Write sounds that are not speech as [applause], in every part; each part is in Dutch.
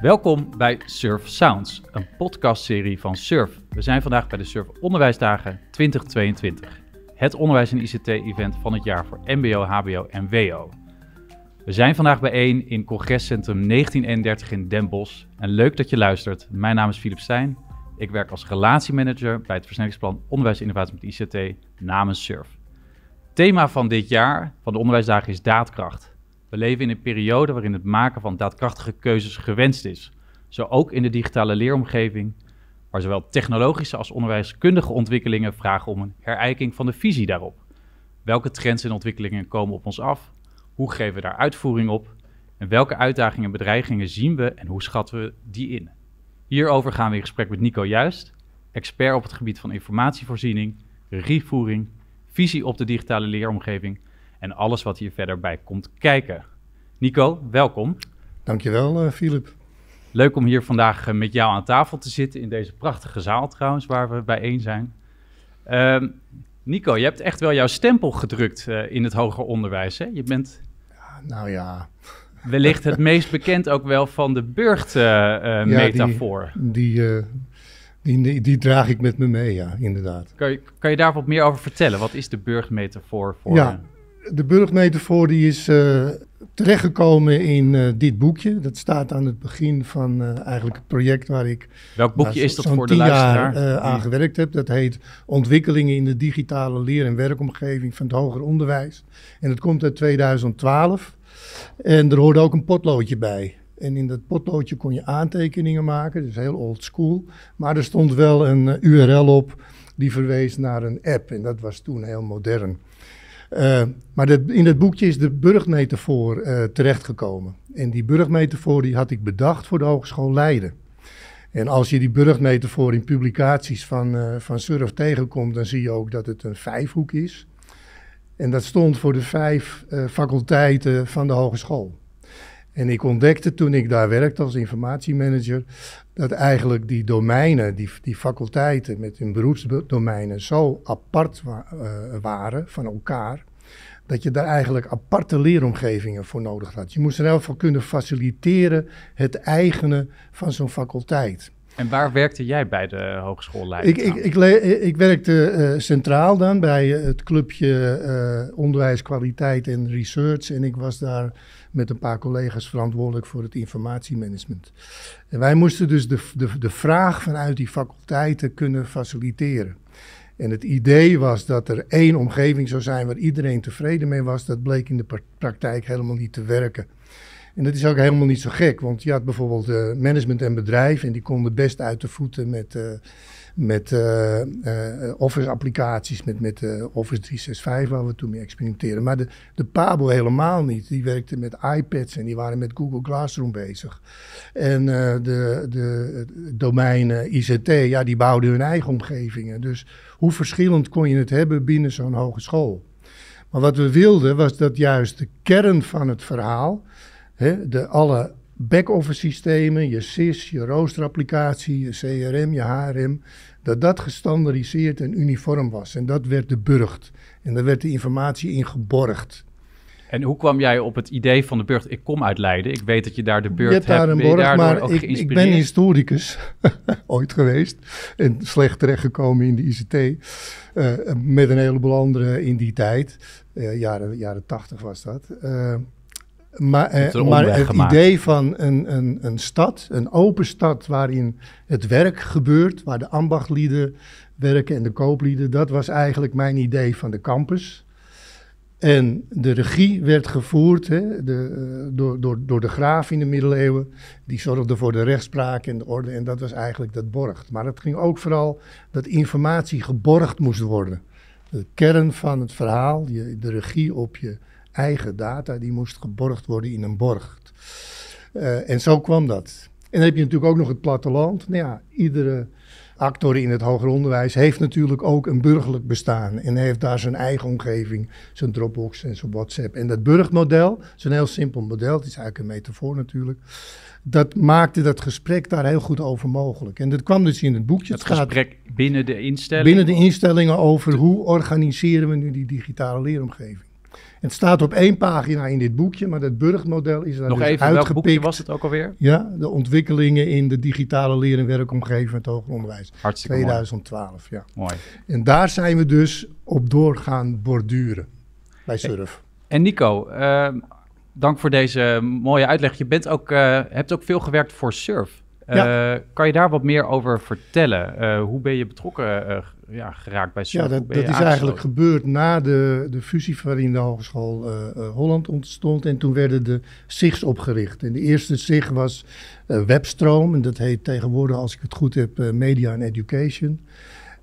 Welkom bij Surf Sounds, een podcastserie van Surf. We zijn vandaag bij de Surf Onderwijsdagen 2022. Het onderwijs- en ICT-event van het jaar voor MBO, HBO en WO. We zijn vandaag bijeen in congrescentrum 1931 in Den Bosch. En leuk dat je luistert. Mijn naam is Philip Stijn. Ik werk als relatiemanager bij het versnellingsplan Onderwijs Innovatie met ICT namens Surf. Thema van dit jaar van de onderwijsdagen is daadkracht. We leven in een periode waarin het maken van daadkrachtige keuzes gewenst is. Zo ook in de digitale leeromgeving, waar zowel technologische als onderwijskundige ontwikkelingen vragen om een herijking van de visie daarop. Welke trends en ontwikkelingen komen op ons af? Hoe geven we daar uitvoering op? En welke uitdagingen en bedreigingen zien we en hoe schatten we die in? Hierover gaan we in gesprek met Nico Juist, expert op het gebied van informatievoorziening, regievoering, visie op de digitale leeromgeving en alles wat hier verder bij komt kijken. Nico, welkom. Dankjewel, uh, eh, Filip. Leuk om hier vandaag eh, met jou aan tafel te zitten in deze prachtige zaal trouwens, waar we bijeen zijn. Ehm, Nico, je hebt echt wel jouw stempel gedrukt eh, in het hoger onderwijs. Hè? Je bent. Ja, nou ja. Wellicht het [laughs] meest bekend ook wel van de burgmetafoor. ja, die, die, die, draag ik met me mee, ja, inderdaad. Kan je, kan je daar wat meer over vertellen? Wat is de burgmetafoor metafoor voor? Ja, de burgmetafoor die is eh, terechtgekomen in eh, dit boekje. Dat staat aan het begin van eh, eigenlijk het project waar ik. Welk boekje nou, is dat voor de luisteraar? Jaar, aan gewerkt heb. Dat heet Ontwikkelingen in de digitale leer- en werkomgeving van het hoger onderwijs. En dat komt uit 2012. En er hoorde ook een potloodje bij. En in dat potloodje kon je aantekeningen maken, is heel old school. Maar er stond wel een URL op die verwees naar een app. En dat was toen heel modern. Eh, maar in het boekje is de burgmetafoor uh, terechtgekomen. En die burgmetafoor die had ik bedacht voor de Hogeschool Leiden. En als je die burgmetafoor in publicaties van, eh, van Surf tegenkomt, dan zie je ook dat het een vijfhoek is. En dat stond voor de vijf faculteiten van de hogeschool. En ik ontdekte toen ik daar werkte als informatiemanager, dat eigenlijk die domeinen, die, die faculteiten met hun beroepsdomeinen zo apart eh, waren van elkaar, dat je daar eigenlijk aparte leeromgevingen voor nodig had. Je moest er heel kunnen faciliteren het eigenen van zo'n faculteit. En waar werkte jij bij de hogeschool Leiden? Ik, ik, ik, werkte eh, centraal dan bij het clubje uh, onderwijskwaliteit en research. En ik was daar met een paar collega's verantwoordelijk voor het informatiemanagement. En wij moesten dus de, de, de vraag vanuit die faculteiten kunnen faciliteren. En het idee was dat er één omgeving zou zijn waar iedereen tevreden mee was. Dat bleek in de praktijk helemaal niet te werken. En dat is ook helemaal niet zo gek, want je had bijvoorbeeld eh, management en bedrijf en die konden best uit de voeten met, eh, met eh, eh, Office applicaties, met, met eh, Office 365 waar we toen mee experimenteren. Maar de, de Pabo helemaal niet. Die werkte met iPads en die waren met Google Classroom bezig. En de, de domeinen ICT, ja, die bouwden hun eigen omgevingen. Dus hoe verschillend kon je het hebben binnen zo'n hogeschool? Maar wat we wilden was dat juist de kern van het verhaal, hè, de alle back-office systemen, je SIS, je roosterapplicatie, je CRM, je HRM, dat dat gestandardiseerd en uniform was. En dat werd de burcht. En daar werd de informatie in geborgd. En hoe kwam jij op het idee van de burcht? Ik kom uit Leiden. Ik weet dat je daar de burcht hebt. daar een maar ik, ik, ben historicus. [laughs] Ooit geweest. En slecht terechtgekomen in de ICT. Eh, met een heleboel anderen in die tijd. Eh, jaren, jaren tachtig was dat. Uh, maar, eh, maar het idee van een, een, een stad, een open stad waarin het werk gebeurt, waar de ambachtlieden werken en de kooplieden, dat was eigenlijk mijn idee van de campus. En de regie werd gevoerd hè, de, eh, door, door, door de graaf in de middeleeuwen. Die zorgde voor de rechtspraak en de orde. En dat was eigenlijk dat borgt. Maar het ging ook vooral dat informatie geborgd moest worden. De kern van het verhaal, de regie op je eigen data, die moest geborgd worden in een borg. Eh, en zo kwam dat. En dan heb je natuurlijk ook nog het platteland. Nou ja, iedere actor in het hoger onderwijs heeft natuurlijk ook een burgerlijk bestaan. En heeft daar zijn eigen omgeving, zijn Dropbox en zijn WhatsApp. En dat burgmodel, zo'n heel simpel model, het is eigenlijk een metafoor natuurlijk. Dat maakte dat gesprek daar heel goed over mogelijk. En dat kwam dus in het boekje. Het, het gesprek binnen de instellingen? Binnen de instellingen over hoe organiseren we nu die digitale leeromgeving. Het staat op één pagina in dit boekje, maar dat burgmodel is daar Nog dus even, uitgepikt. was het ook alweer? Ja, de ontwikkelingen in de digitale leer- en werkomgeving het hoger onderwijs. Hartstikke 2012, mooi. ja. Mooi. En daar zijn we dus op doorgaan borduren bij Surf. En Nico, ehm, dank voor deze mooie uitleg. Je bent ook, uh, hebt ook veel gewerkt voor Surf. Eh, kan je daar wat meer over vertellen? Eh, hoe ben je betrokken ja, geraakt bij Ja, dat, is eigenlijk gebeurd na de, de fusie waarin de Hogeschool eh, eh, Holland ontstond. En toen werden de SIGs opgericht. En de eerste SIG was eh, Webstroom. En dat heet tegenwoordig, als ik het goed heb, Media and Education.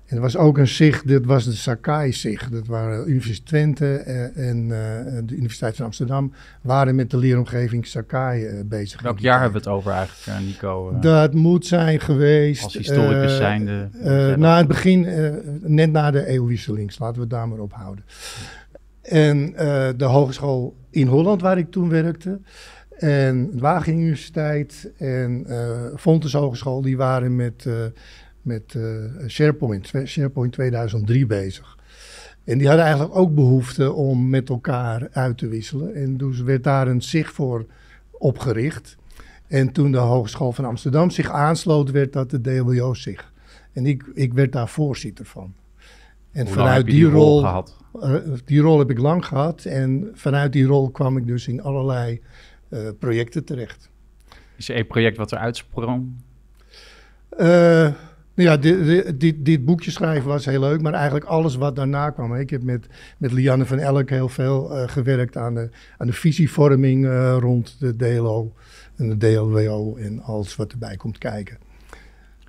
En er was ook een zicht. dat was de sakai zicht. Dat waren Universiteit Twente eh, en eh, de Universiteit van Amsterdam. waren met de leeromgeving Sakai eh, bezig. Welk jaar hebben we het over eigenlijk, Nico? dat moet zijn geweest. Als historicus zijnde. na het begin, net na de eeuwwisseling. Dus laten we het daar maar op houden. En de hogeschool in Holland, waar ik toen werkte. En Wageningen Universiteit en Fontes Hogeschool, die waren met met uh, SharePoint, SharePoint 2003 bezig. En die hadden eigenlijk ook behoefte om met elkaar uit te wisselen. En dus werd daar een zicht voor opgericht. En toen de Hogeschool van Amsterdam zich aansloot, werd dat de DWO zich En ik, ik werd daar voorzitter van. En vanuit die, rol, eh, die rol heb ik lang gehad. En vanuit die rol kwam ik dus in allerlei eh, projecten terecht. Is er één project wat er uitsprong? Uh, ja, dit, dit, dit, boekje schrijven was heel leuk, maar eigenlijk alles wat daarna kwam. Ik heb met, met Lianne van Elk heel veel eh, gewerkt aan de, aan de visievorming eh, rond de DLO en de DLWO en alles wat erbij komt kijken.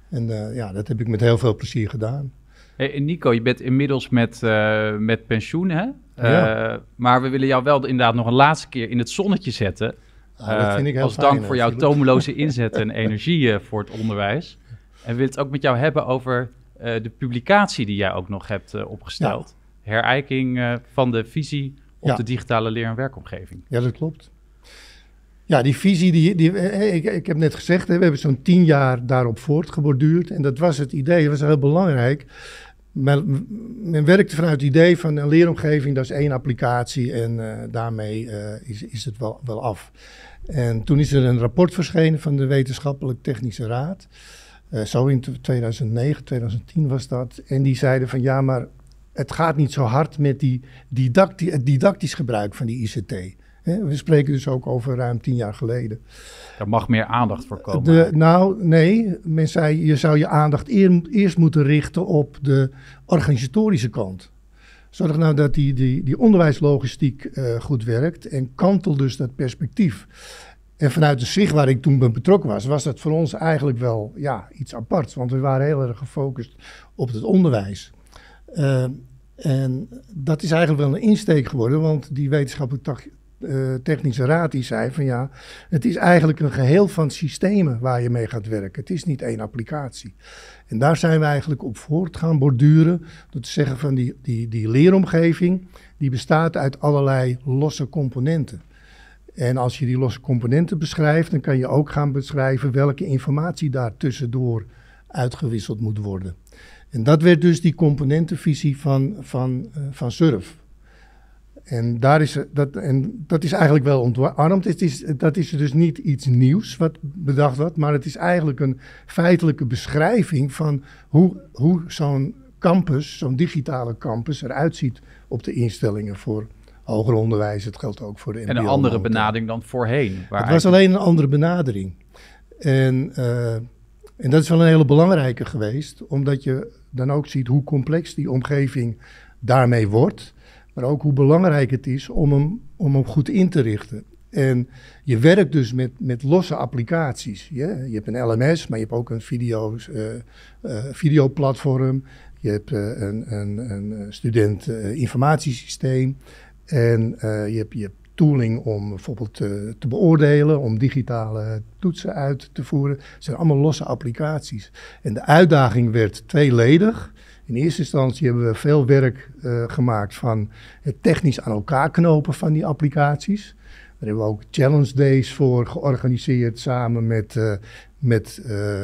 En eh, ja, dat heb ik met heel veel plezier gedaan. Hey, Nico, je bent inmiddels met, met pensioen, hè? Ja. Maar we willen jou wel inderdaad nog een laatste keer in het zonnetje zetten. Ah, dat vind ik heel als dank voor jouw tomeloze [laughs] inzet en energie voor het onderwijs. En wil het ook met jou hebben over eh, de publicatie die jij ook nog hebt eh, opgesteld. Ja. Herijking eh, van de visie op de digitale leer- en werkomgeving. Ja, dat klopt. Ja, die visie, die, die ik, ik, heb net gezegd, we hebben zo'n tien jaar daarop voortgeborduurd. En dat was het idee, dat was heel belangrijk. Men, werkte vanuit het idee van een leeromgeving, dat is één applicatie en daarmee is, is het wel, wel af. En toen is er een rapport verschenen van de Wetenschappelijk Technische Raad. Eh, zo in 2009, 2010 was dat. En die zeiden van ja, maar het gaat niet zo hard met die het didactisch gebruik van die ICT. we spreken dus ook over ruim tien jaar geleden. Er mag meer aandacht voor komen. De, nou, nee. Men zei, je zou je aandacht eerst moeten richten op de organisatorische kant. Zorg nou dat die, die, onderwijslogistiek eh, goed werkt en kantel dus dat perspectief. En vanuit de zicht waar ik toen bij betrokken was, was dat voor ons eigenlijk wel ja, iets aparts. Want we waren heel erg gefocust op het onderwijs. Eh, en dat is eigenlijk wel een insteek geworden, want die wetenschappelijk eh, technische raad die zei van ja, het is eigenlijk een geheel van systemen waar je mee gaat werken. Het is niet één applicatie. En daar zijn we eigenlijk op voort gaan borduren. Door te zeggen van die, die, die leeromgeving, die bestaat uit allerlei losse componenten. En als je die losse componenten beschrijft, dan kan je ook gaan beschrijven welke informatie daar tussendoor uitgewisseld moet worden. En dat werd dus die componentenvisie van, van, eh, van Surf. En, daar is, eh, dat, en dat is eigenlijk wel ontarmd. Het is, dat is dus niet iets nieuws wat bedacht wordt, maar het is eigenlijk een feitelijke beschrijving van hoe, hoe zo'n campus, zo'n digitale campus, eruit ziet op de instellingen voor hoger onderwijs. het geldt ook voor de MBO. En een andere benadering dan voorheen. het was alleen een andere benadering. En, eh, en dat is wel een hele belangrijke geweest, omdat je dan ook ziet hoe complex die omgeving daarmee wordt. Maar ook hoe belangrijk het is om hem, om hem goed in te richten. En je werkt dus met, met losse applicaties. Je, je hebt een LMS, maar je hebt ook een video's, uh, uh, videoplatform. Je hebt een, een, een student informatiesysteem. En eh, je, hebt, je tooling om bijvoorbeeld te, te, beoordelen, om digitale toetsen uit te voeren. Het zijn allemaal losse applicaties. En de uitdaging werd tweeledig. In eerste instantie hebben we veel werk eh, gemaakt van het technisch aan elkaar knopen van die applicaties. Daar hebben we ook challenge days voor georganiseerd samen met, eh, met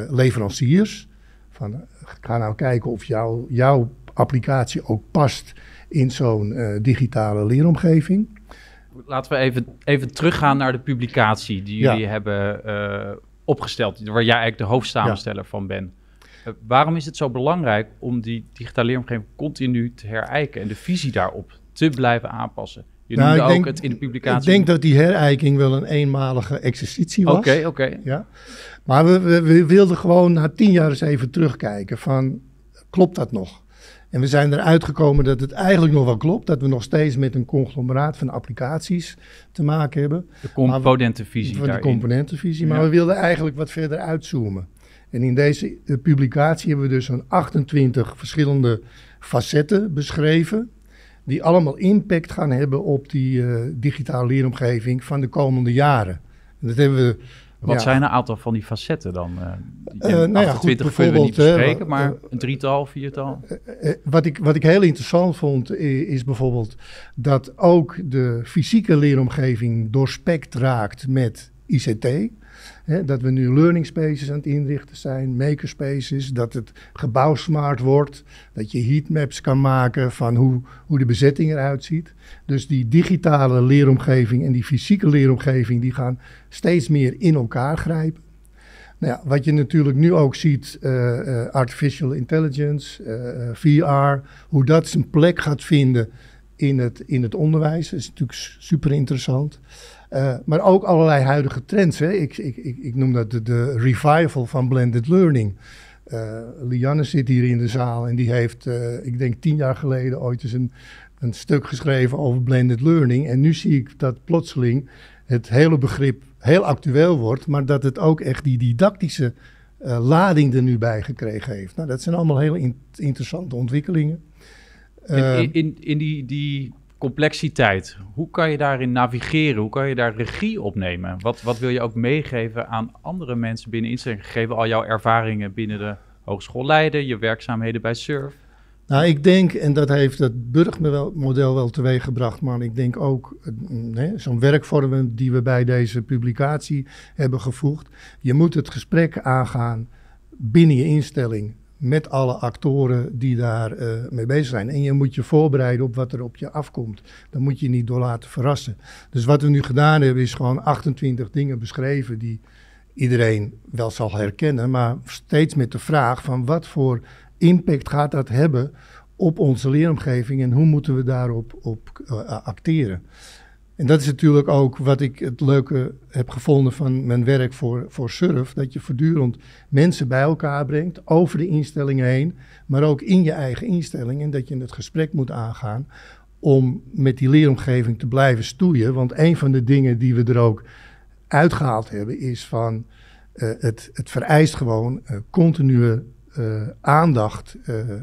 leveranciers. Van, ga nou kijken of jouw jouw applicatie ook past in zo'n eh, digitale leeromgeving. Laten we even, even teruggaan naar de publicatie die jullie hebben eh, opgesteld, waar jij eigenlijk de hoofdsamensteller van bent. Eh, waarom is het zo belangrijk om die digitale leeromgeving continu te herijken en de visie daarop te blijven aanpassen? Je nou, ook het in de publicatie. Ik denk dat die herijking wel een eenmalige exercitie was. Oké, oké. Ja. Maar we, we, we wilden gewoon na tien jaar eens even terugkijken van, klopt dat nog? En we zijn eruit gekomen dat het eigenlijk nog wel klopt. Dat we nog steeds met een conglomeraat van applicaties te maken hebben. De componentenvisie. Maar de componentenvisie. Maar we wilden eigenlijk wat verder uitzoomen. En in deze eh, publicatie hebben we dus zo'n 28 verschillende facetten beschreven. Die allemaal impact gaan hebben op die eh, digitale leeromgeving van de komende jaren. En dat hebben we wat zijn een aantal van die facetten dan? Uh, nou ja, goed, bijvoorbeeld, niet eh, bespreken, maar een drietal, viertal? wat, ik, wat ik heel interessant vond is, is bijvoorbeeld dat ook de fysieke leeromgeving doorspekt raakt met ICT. Hè, dat we nu learning spaces aan het inrichten zijn, makerspaces, dat het gebouw smart wordt, dat je heatmaps kan maken van hoe, hoe de bezetting eruit ziet. Dus die digitale leeromgeving en die fysieke leeromgeving, die gaan steeds meer in elkaar grijpen. Nou ja, wat je natuurlijk nu ook ziet, uh, artificial intelligence, eh, VR, hoe dat zijn plek gaat vinden in het, in het onderwijs, is natuurlijk super interessant. Eh, maar ook allerlei huidige trends. Hè. Ik, ik, ik, ik, noem dat de, de, revival van blended learning. Eh, Lianne zit hier in de zaal en die heeft, eh, ik denk tien jaar geleden, ooit eens een, een stuk geschreven over blended learning. En nu zie ik dat plotseling het hele begrip heel actueel wordt, maar dat het ook echt die didactische lading er nu bij gekregen heeft. Nou, dat zijn allemaal hele interessante ontwikkelingen. in, in, in die, die complexiteit, hoe kan je daarin navigeren? Hoe kan je daar regie op nemen? Wat, wat wil je ook meegeven aan andere mensen binnen instellingen? Gegeven al jouw ervaringen binnen de hogeschoolleider, je werkzaamheden bij Surf. Nou, ik denk, en dat heeft het burgmodel wel teweeggebracht, maar ik denk ook zo'n werkvorm die we bij deze publicatie hebben gevoegd. Je moet het gesprek aangaan binnen je instelling met alle actoren die daar eh, mee bezig zijn. En je moet je voorbereiden op wat er op je afkomt. Dan moet je je niet door laten verrassen. Dus wat we nu gedaan hebben is gewoon 28 dingen beschreven die iedereen wel zal herkennen, maar steeds met de vraag van wat voor impact gaat dat hebben op onze leeromgeving en hoe moeten we daarop op, eh, acteren. En dat is natuurlijk ook wat ik het leuke heb gevonden van mijn werk voor, voor Surf. Dat je voortdurend mensen bij elkaar brengt, over de instellingen heen, maar ook in je eigen instelling. En dat je het gesprek moet aangaan om met die leeromgeving te blijven stoeien. Want een van de dingen die we er ook uitgehaald hebben, is van eh, het, het vereist gewoon uh, continue uh, aandacht,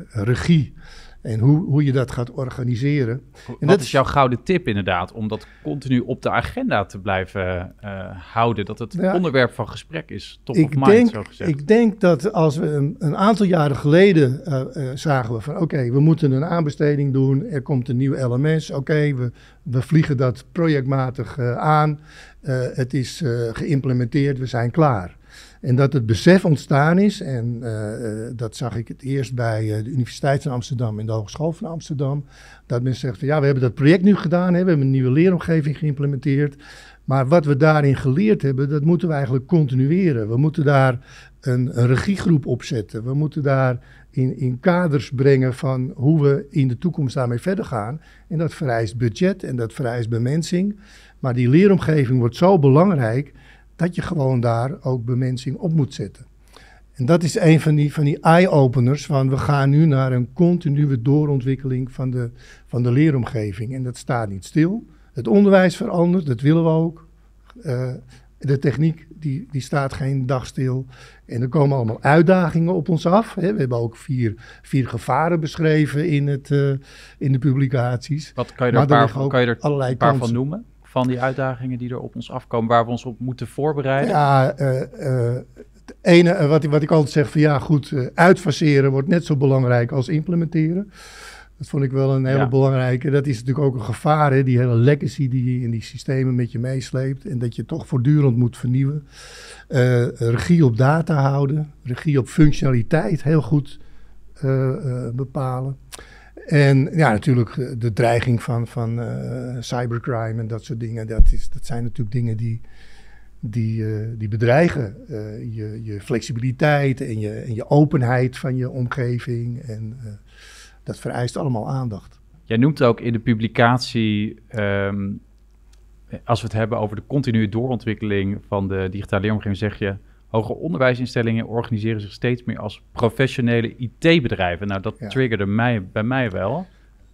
regie. En hoe, hoe je dat gaat organiseren. En Wat dat is jouw gouden tip inderdaad, om dat continu op de agenda te blijven eh, houden. Dat het nou onderwerp van gesprek is, top ik of denk, zo gezegd. Ik denk dat als we een, een aantal jaren geleden eh, eh, zagen we van oké, we moeten een aanbesteding doen. Er komt een nieuw LMS, oké, we, we vliegen dat projectmatig aan. het is geïmplementeerd, we zijn klaar. En dat het besef ontstaan is, en eh, eh, dat zag ik het eerst bij eh, de Universiteit van Amsterdam en de Hogeschool van Amsterdam, dat men zegt van ja, we hebben dat project nu gedaan, hè, we hebben een nieuwe leeromgeving geïmplementeerd, maar wat we daarin geleerd hebben, dat moeten we eigenlijk continueren. We moeten daar een, regiegroep opzetten, we moeten daar in, in kaders brengen van hoe we in de toekomst daarmee verder gaan. En dat vereist budget en dat vereist bemensing, maar die leeromgeving wordt zo belangrijk dat je gewoon daar ook bemensing op moet zetten. En dat is een van die, van die eye-openers van we gaan nu naar een continue doorontwikkeling van de, van de leeromgeving. En dat staat niet stil. Het onderwijs verandert, dat willen we ook. Eh, de techniek die, die staat geen dag stil. En er komen allemaal uitdagingen op ons af. Hè. We hebben ook vier, vier gevaren beschreven in, het, eh, in de publicaties. Wat kan je daar een paar, kan je er een paar van noemen? van die uitdagingen die er op ons afkomen, waar we ons op moeten voorbereiden? Ja, het eh, eh, ene, eh, wat, wat ik altijd zeg van ja, goed, uitfaseren wordt net zo belangrijk als implementeren. Dat vond ik wel een hele belangrijke. Dat is natuurlijk ook een gevaar, hè? die hele legacy die je in die systemen met je meesleept. En dat je toch voortdurend moet vernieuwen. regie op data houden, regie op functionaliteit heel goed bepalen. En ja, natuurlijk eh, de dreiging van, van eh, cybercrime en dat soort dingen. Dat, is, dat zijn natuurlijk dingen die, die, eh, die bedreigen je, je flexibiliteit en je, en je openheid van je omgeving. En dat vereist allemaal aandacht. Jij noemt ook in de publicatie, ehm, als we het hebben over de continue doorontwikkeling van de digitale omgeving, zeg je Hoger onderwijsinstellingen organiseren zich steeds meer als professionele IT-bedrijven. Nou, dat triggerde mij, bij mij wel.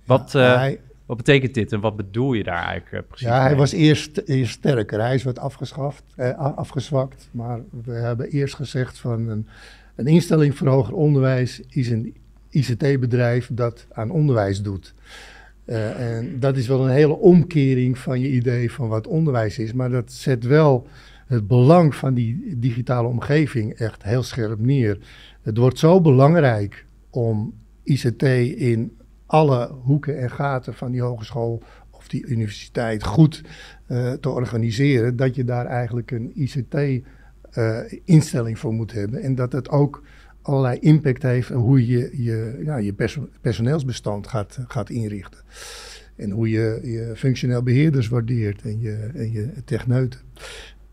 Wat, eh, wat betekent dit en wat bedoel je daar eigenlijk eh, precies? Ja, hij was eerst, eerst sterker. Hij is wat afgeschaft, eh, afgezwakt. Maar we hebben eerst gezegd van een, een instelling voor hoger onderwijs is een ICT-bedrijf dat aan onderwijs doet. Eh, en dat is wel een hele omkering van je idee van wat onderwijs is. Maar dat zet wel het belang van die digitale omgeving echt heel scherp neer. Het wordt zo belangrijk om ICT in alle hoeken en gaten van die hogeschool of die universiteit goed eh, te organiseren, dat je daar eigenlijk een ICT-instelling eh, voor moet hebben. En dat het ook allerlei impact heeft hoe je je, ja, je personeelsbestand gaat, gaat inrichten. En hoe je je functioneel beheerders waardeert en je, en je techneuten.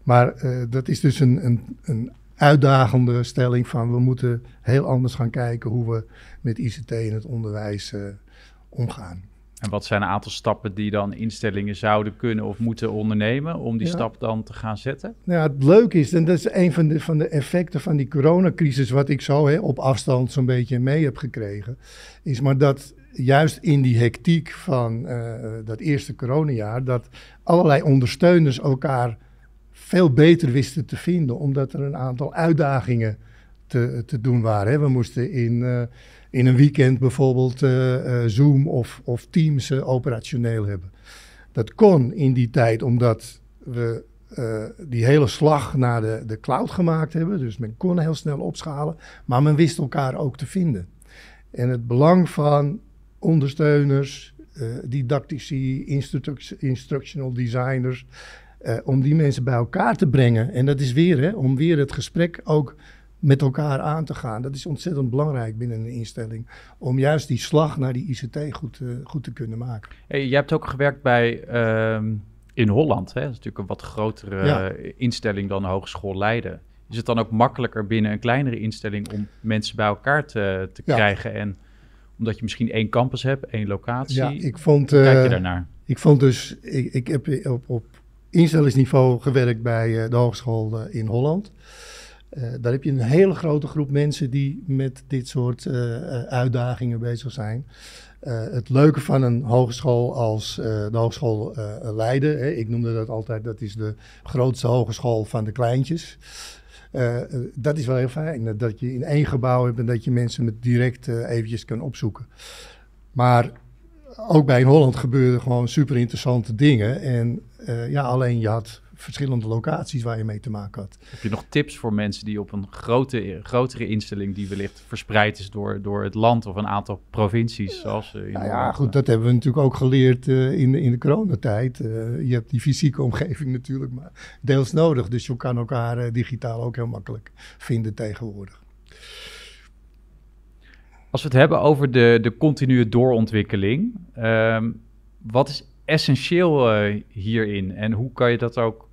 Maar eh, dat is dus een, een, een, uitdagende stelling van we moeten heel anders gaan kijken hoe we met ICT in het onderwijs eh, omgaan. En wat zijn een aantal stappen die dan instellingen zouden kunnen of moeten ondernemen om die stap dan te gaan zetten? Nou, ja, het leuke is, en dat is een van de, van de effecten van die coronacrisis, wat ik zo hè, op afstand zo'n beetje mee heb gekregen, is maar dat juist in die hectiek van eh, dat eerste coronajaar, dat allerlei ondersteuners elkaar veel beter wisten te vinden, omdat er een aantal uitdagingen te, te doen waren. We moesten in, eh, in een weekend bijvoorbeeld eh, eh, Zoom of, of Teams operationeel hebben. Dat kon in die tijd omdat we die hele slag naar de, de cloud gemaakt hebben. Dus men kon heel snel opschalen, maar men wist elkaar ook te vinden. En het belang van ondersteuners, didactici, instructional designers, eh, om die mensen bij elkaar te brengen. En dat is weer, hè, om weer het gesprek ook met elkaar aan te gaan. Dat is ontzettend belangrijk binnen een instelling. Om juist die slag naar die ICT goed, eh, goed te kunnen maken. Hey, jij hebt ook gewerkt bij ehm, in Holland. Hè? Dat is natuurlijk een wat grotere eh, instelling dan Hogeschool Leiden. Is het dan ook makkelijker binnen een kleinere instelling om mensen bij elkaar te, te krijgen? En omdat je misschien één campus hebt, één locatie. Ja, ik vond. kijk je daarnaar? Ik vond dus, ik, ik heb op, op instellingsniveau gewerkt bij eh, de hogeschool eh, in Holland. Eh, daar heb je een hele grote groep mensen die met dit soort uitdagingen bezig zijn. het leuke van een hogeschool als de Hogeschool Leiden, hè, ik noemde dat altijd, dat is de grootste hogeschool van de kleintjes. dat is wel heel fijn, dat je in één gebouw hebt en dat je mensen met direct eventjes kan opzoeken. Maar ook bij in Holland gebeurden gewoon super interessante dingen. En eh, ja, alleen je had verschillende locaties waar je mee te maken had. Heb je nog tips voor mensen die op een grote, grotere instelling die wellicht verspreid is door, door het land of een aantal provincies? Zoals eh, nou ja, goed, dat hebben we natuurlijk ook geleerd uh, in, in de coronatijd. je hebt die fysieke omgeving natuurlijk maar deels nodig. Dus je kan elkaar digitaal ook heel makkelijk vinden tegenwoordig. Als we het hebben over de, de continue doorontwikkeling, ehm, wat is essentieel eh, hierin en hoe kan je dat ook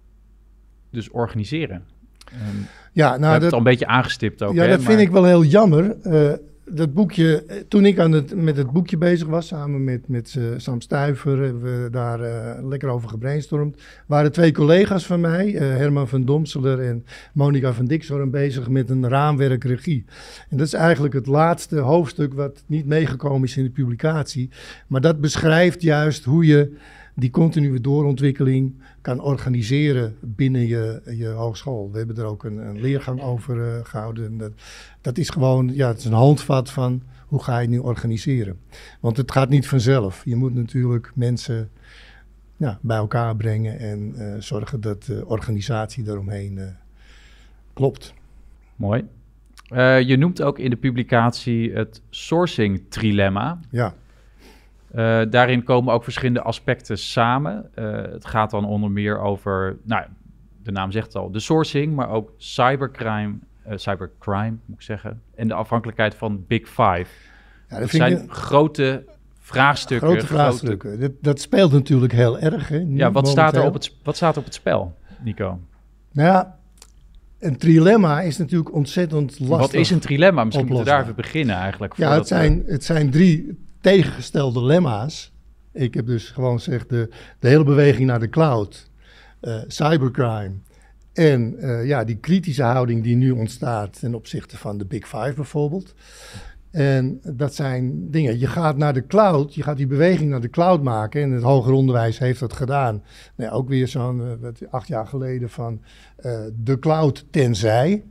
dus organiseren? Um, ja, nou, dat, het al een beetje aangestipt ook. Ja, dat vind ik wel heel jammer. Eh, dat boekje, eh, toen ik aan het, met het boekje bezig was, samen met, met eh, Sam Stuyver hebben we daar eh, lekker over gebrainstormd. Waren twee collega's van mij, Herman van Domseler en Monica van Dikshorn, bezig met een raamwerkregie. En dat is eigenlijk het laatste hoofdstuk wat niet meegekomen is in de publicatie. Maar dat beschrijft juist hoe je die continue doorontwikkeling kan organiseren binnen je, je hogeschool. We hebben er ook een, een leergang over eh, gehouden. Dat, dat, is gewoon, ja, het is een handvat van hoe ga je nu organiseren. Want het gaat niet vanzelf. Je moet natuurlijk mensen bij elkaar brengen en eh, zorgen dat de organisatie daaromheen uh, eh, klopt. Mooi. je noemt ook in de publicatie het sourcing trilemma. Ja. Eh, daarin komen ook verschillende aspecten samen. Eh, het gaat dan onder meer over, nou, de naam zegt het al, de sourcing, maar ook cybercrime, eh, cybercrime moet ik zeggen, en de afhankelijkheid van Big Five. Ja, dat, zijn grote vraagstukken. Grote vraagstukken. Grote... Dat, dat, speelt natuurlijk heel erg. Hè, ja, wat staat, er op het, wat staat er op het spel, Nico? Nou ja, een trilemma is natuurlijk ontzettend lastig. Wat is een trilemma? Misschien moeten we daar even beginnen eigenlijk. Ja, het zijn, het zijn drie tegengestelde lemma's. Ik heb dus gewoon gezegd de, de hele beweging naar de cloud, eh, cybercrime. En eh, ja, die kritische houding die nu ontstaat ten opzichte van de Big Five bijvoorbeeld. En dat zijn dingen. Je gaat naar de cloud, je gaat die beweging naar de cloud maken. En het hoger onderwijs heeft dat gedaan. Nou, ook weer zo'n eh, acht jaar geleden van de cloud tenzij.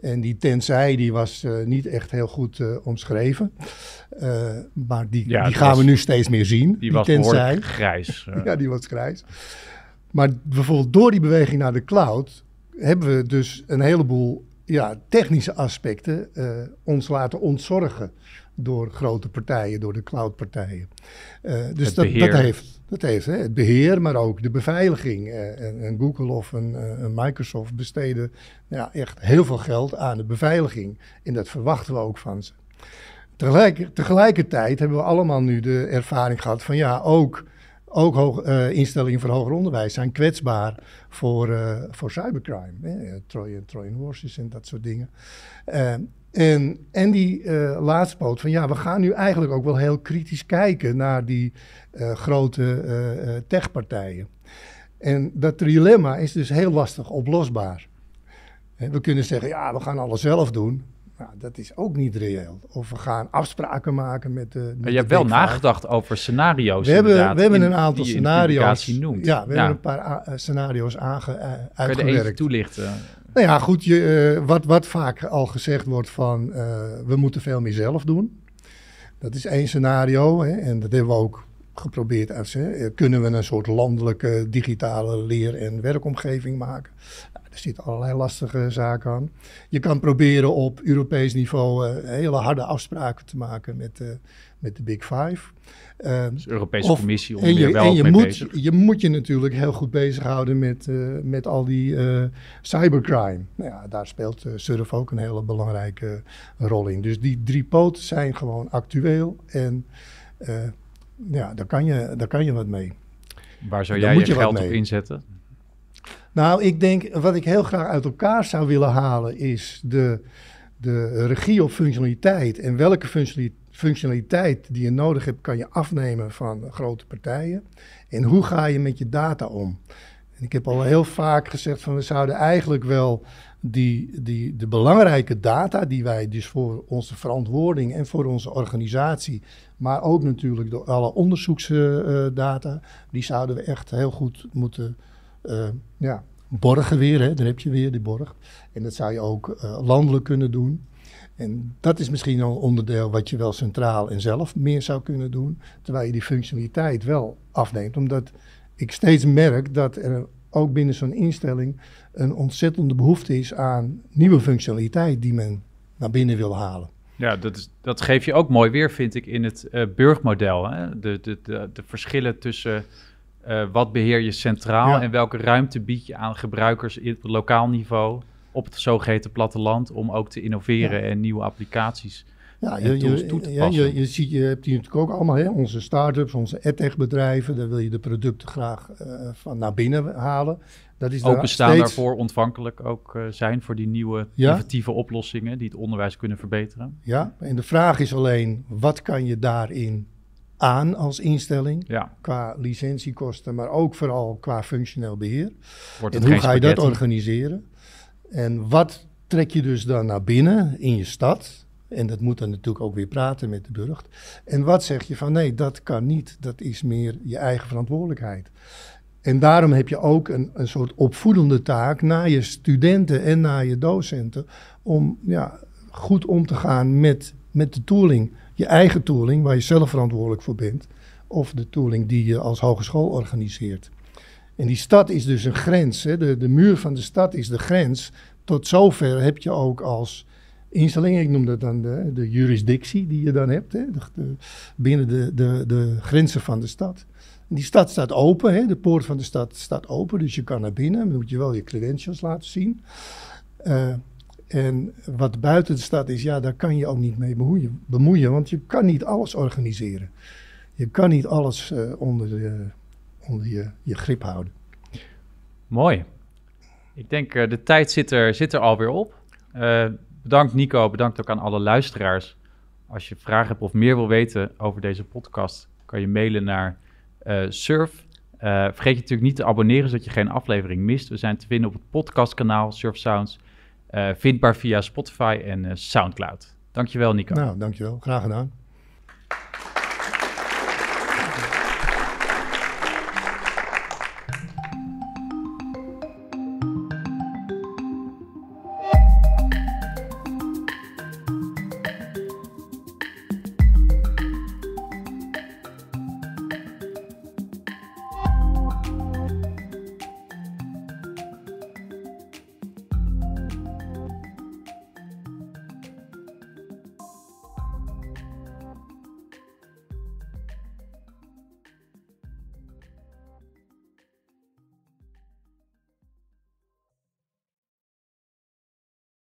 En die tenzij, die was eh, niet echt heel goed eh, omschreven. Eh, maar die, die gaan we nu steeds meer zien. Die, die was grijs. [laughs] ja, die was grijs. Maar bijvoorbeeld door die beweging naar de cloud... hebben we dus een heleboel ja, technische aspecten ons laten ontzorgen door grote partijen, door de cloudpartijen. Uh, dus dat, dat, heeft, dat heeft hè, het beheer, maar ook de beveiliging. Eh, en, Google of een, eh, een, Microsoft besteden ja, echt heel veel geld aan de beveiliging. En dat verwachten we ook van ze. tegelijkertijd hebben we allemaal nu de ervaring gehad van ja, ook, ook hoog, instellingen voor hoger onderwijs zijn kwetsbaar voor, voor cybercrime. Hè? Trojan, Trojan horses en dat soort dingen. En, en die uh, laatste poot van ja, we gaan nu eigenlijk ook wel heel kritisch kijken naar die eh, grote uh, techpartijen. En dat dilemma is dus heel lastig oplosbaar. We kunnen zeggen, ja, we gaan alles zelf doen. Nou, dat is ook niet reëel. Of we gaan afspraken maken met de. Met je hebt wel nagedacht over scenario's. We hebben, we hebben een aantal scenario's. Ja, we hebben een paar scenario's aange, uitgewerkt. Kun je er toelichten? Nou ja, goed, je, eh, wat, wat vaak al gezegd wordt van eh, we moeten veel meer zelf doen. Dat is één scenario hè, en dat hebben we ook geprobeerd als hè, kunnen we een soort landelijke digitale leer- en werkomgeving maken. Nou, er zitten allerlei lastige zaken aan. Je kan proberen op Europees niveau eh, hele harde afspraken te maken met, uh, met de Big Five. Ehm, de dus Europese Commissie om en je, en je moet, Je moet je natuurlijk heel goed bezighouden met, eh, met al die eh, cybercrime. Nou ja, daar speelt eh, surf ook een hele belangrijke rol in. Dus die drie poten zijn gewoon actueel en ja, daar, kan je, daar kan je wat mee. Waar zou jij je, geld op inzetten? Nou, ik denk, wat ik heel graag uit elkaar zou willen halen is de, de regie op functionaliteit en welke functionaliteit functionaliteit die je nodig hebt, kan je afnemen van grote partijen. En hoe ga je met je data om? En ik heb al heel vaak gezegd van we zouden eigenlijk wel die, die, de belangrijke data die wij dus voor onze verantwoording en voor onze organisatie, maar ook natuurlijk door alle onderzoeksdata, die zouden we echt heel goed moeten eh, ja, borgen weer. Hè? Daar heb je weer die borg. En dat zou je ook eh, landelijk kunnen doen. En dat is misschien al onderdeel wat je wel centraal en zelf meer zou kunnen doen. Terwijl je die functionaliteit wel afneemt. Omdat ik steeds merk dat er ook binnen zo'n instelling een ontzettende behoefte is aan nieuwe functionaliteit die men naar binnen wil halen. Ja, dat, is, dat geef je ook mooi weer, vind ik, in het uh, burgmodel. Hè? De, de, de, verschillen tussen eh, wat beheer je centraal en welke ruimte bied je aan gebruikers op lokaal niveau op het zogeheten platteland om ook te innoveren en nieuwe applicaties ja, eh, je, je, te ja, je, ziet, je hebt hier natuurlijk ook allemaal hè, onze start-ups, onze edtech bedrijven. Daar wil je de producten graag eh, van naar binnen halen. Dat is Openstaan steeds... daarvoor, ontvankelijk ook eh, zijn voor die nieuwe innovatieve oplossingen die het onderwijs kunnen verbeteren. Ja, en de vraag is alleen, wat kan je daarin aan als instelling? Ja. Qua licentiekosten, maar ook vooral qua functioneel beheer. en hoe ga je dat organiseren? En wat trek je dus dan naar binnen in je stad? En dat moet dan natuurlijk ook weer praten met de burcht. En wat zeg je van nee, dat kan niet. Dat is meer je eigen verantwoordelijkheid. En daarom heb je ook een, een soort opvoedende taak naar je studenten en naar je docenten. Om ja, goed om te gaan met, met de tooling. Je eigen tooling, waar je zelf verantwoordelijk voor bent. Of de tooling die je als hogeschool organiseert. En die stad is dus een grens. Hè? De, de muur van de stad is de grens. Tot zover heb je ook als instelling, ik noem dat dan de, de die je dan hebt, hè? De, binnen de, de, de grenzen van de stad. En die stad staat open, hè? de poort van de stad staat open, dus je kan naar binnen, dan moet je wel je credentials laten zien. Eh, en wat buiten de stad is, ja, daar kan je ook niet mee bemoeien, bemoeien want je kan niet alles organiseren. Je kan niet alles eh, onder de onder je, je grip houden. Mooi. Ik denk, eh, de tijd zit er, zit er alweer op. Eh, bedankt Nico, bedankt ook aan alle luisteraars. Als je vragen hebt of meer wil weten over deze podcast, kan je mailen naar eh, surf. vergeet je natuurlijk niet te abonneren, zodat je geen aflevering mist. We zijn te vinden op het podcastkanaal Surf Sounds. vindbaar via Spotify en Soundcloud. Dankjewel Nico. Nou, dankjewel. Graag gedaan.